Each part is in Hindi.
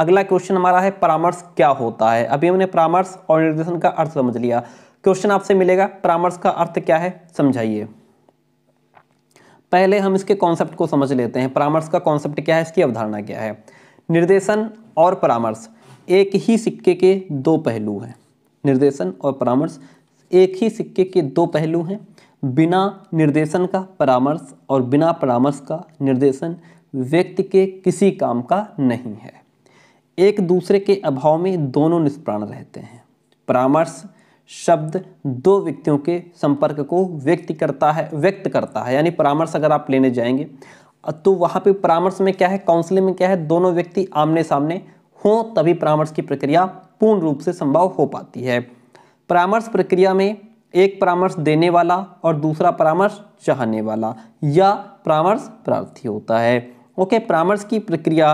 अगला क्वेश्चन हमारा है परामर्श क्या होता है अभी हमने परामर्श और निर्देशन का अर्थ समझ लिया क्वेश्चन आपसे मिलेगा परामर्श का अर्थ क्या है समझाइए पहले हम इसके कॉन्सेप्ट को समझ लेते हैं परामर्श का कॉन्सेप्ट क्या है इसकी अवधारणा क्या है निर्देशन और परामर्श एक ही सिक्के के दो पहलू हैं निर्देशन और परामर्श एक ही सिक्के के दो पहलू हैं बिना निर्देशन का परामर्श और बिना परामर्श का निर्देशन व्यक्ति के किसी काम का नहीं है एक दूसरे के अभाव में दोनों निष्प्राण रहते हैं परामर्श शब्द दो व्यक्तियों के संपर्क को व्यक्त करता है व्यक्त करता है यानी परामर्श अगर आप लेने जाएंगे तो वहाँ पे परामर्श में क्या है काउंसलिंग में क्या है दोनों व्यक्ति आमने सामने हों तभी परामर्श की प्रक्रिया पूर्ण रूप से संभव हो पाती है परामर्श प्रक्रिया में एक परामर्श देने वाला और दूसरा परामर्श चाहने वाला या परामर्श प्रार्थी होता है ओके परामर्श की प्रक्रिया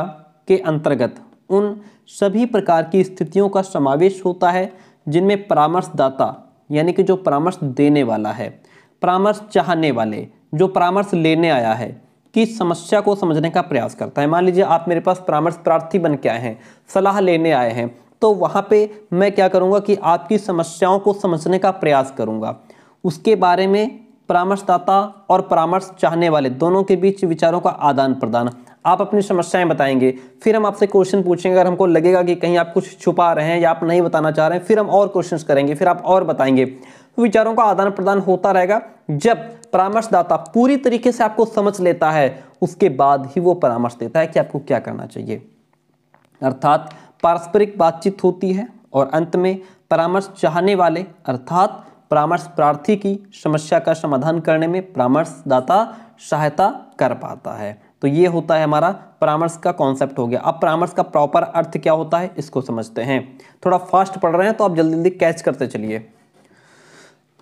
के अंतर्गत उन सभी प्रकार की स्थितियों का समावेश होता है जिनमें परामर्शदाता यानी कि जो परामर्श देने वाला है परामर्श चाहने वाले जो परामर्श लेने आया है की समस्या को समझने का प्रयास करता है मान लीजिए आप मेरे पास परामर्श प्रार्थी बन के आए हैं सलाह लेने आए हैं तो वहाँ पे मैं क्या करूँगा कि आपकी समस्याओं को समझने का प्रयास करूँगा उसके बारे में परामर्शदाता और परामर्श चाहने वाले दोनों के बीच विचारों का आदान प्रदान आप अपनी समस्याएं बताएंगे फिर हम आपसे क्वेश्चन पूछेंगे अगर हमको लगेगा कि कहीं आप कुछ छुपा रहे हैं या आप नहीं बताना चाह रहे हैं फिर हम और क्वेश्चंस करेंगे फिर आप और बताएंगे तो विचारों का आदान प्रदान होता रहेगा जब परामर्शदाता पूरी तरीके से आपको समझ लेता है उसके बाद ही वो परामर्श देता है कि आपको क्या करना चाहिए अर्थात पारस्परिक बातचीत होती है और अंत में परामर्श चाहने वाले अर्थात परामर्श प्रार्थी की समस्या का समाधान करने में परामर्शदाता सहायता कर पाता है तो ये होता है हमारा परामर्श का कॉन्सेप्ट हो गया अब परामर्श का प्रॉपर अर्थ क्या होता है इसको समझते हैं थोड़ा फास्ट पढ़ रहे हैं तो आप जल्दी जल्दी कैच करते चलिए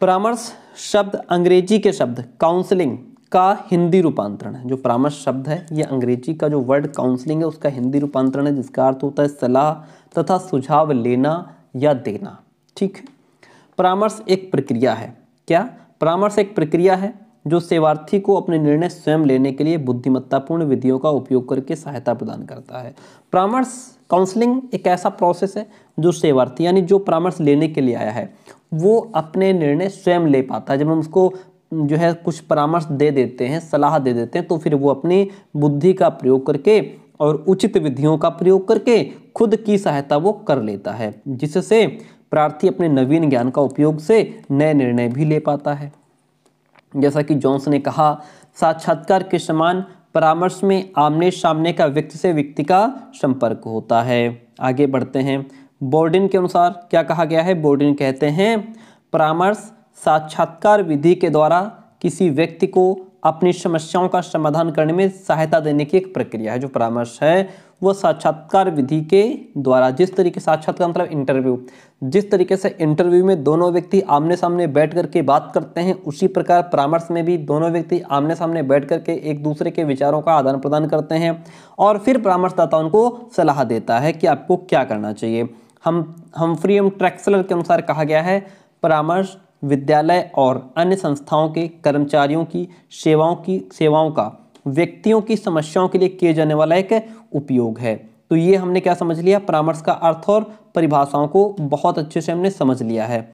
परामर्श शब्द अंग्रेजी के शब्द काउंसलिंग का हिंदी रूपांतरण है जो परामर्श शब्द है ये अंग्रेजी का जो वर्ड काउंसलिंग है उसका हिंदी रूपांतरण है जिसका अर्थ होता है सलाह तथा सुझाव लेना या देना ठीक है परामर्श एक प्रक्रिया है क्या परामर्श एक प्रक्रिया है जो सेवार्थी को अपने निर्णय स्वयं लेने के लिए बुद्धिमत्तापूर्ण विधियों का उपयोग करके सहायता प्रदान करता है परामर्श काउंसलिंग एक ऐसा प्रोसेस है जो सेवार्थी यानी जो परामर्श लेने के लिए आया है वो अपने निर्णय स्वयं ले पाता है जब हम उसको जो है कुछ परामर्श दे देते हैं सलाह दे देते हैं तो फिर वो अपनी बुद्धि का प्रयोग करके और उचित विधियों का प्रयोग करके खुद की सहायता वो कर लेता है जिससे प्रार्थी अपने नवीन ज्ञान का उपयोग से नए निर्णय भी ले पाता है जैसा कि जॉन्स ने कहा साक्षात्कार के समान परामर्श में आमने सामने का व्यक्ति से व्यक्ति का संपर्क होता है आगे बढ़ते हैं बोर्डिन के अनुसार क्या कहा गया है बोर्डिन कहते हैं परामर्श साक्षात्कार विधि के द्वारा किसी व्यक्ति को अपनी समस्याओं का समाधान करने में सहायता देने की एक प्रक्रिया है जो परामर्श है वो साक्षात्कार विधि के द्वारा जिस तरीके से साक्षात्कार मतलब इंटरव्यू जिस तरीके से इंटरव्यू में दोनों व्यक्ति आमने सामने बैठ करके बात करते हैं उसी प्रकार परामर्श में भी दोनों व्यक्ति आमने सामने बैठ करके एक दूसरे के विचारों का आदान प्रदान करते हैं और फिर परामर्शदाता उनको सलाह देता है कि आपको क्या करना चाहिए हम हम फ्रीम ट्रैक्सलर के अनुसार कहा गया है परामर्श विद्यालय और अन्य संस्थाओं के कर्मचारियों की सेवाओं की सेवाओं का व्यक्तियों की समस्याओं के लिए किए जाने वाला एक उपयोग है तो ये हमने क्या समझ लिया परामर्श का अर्थ और परिभाषाओं को बहुत अच्छे से हमने समझ लिया है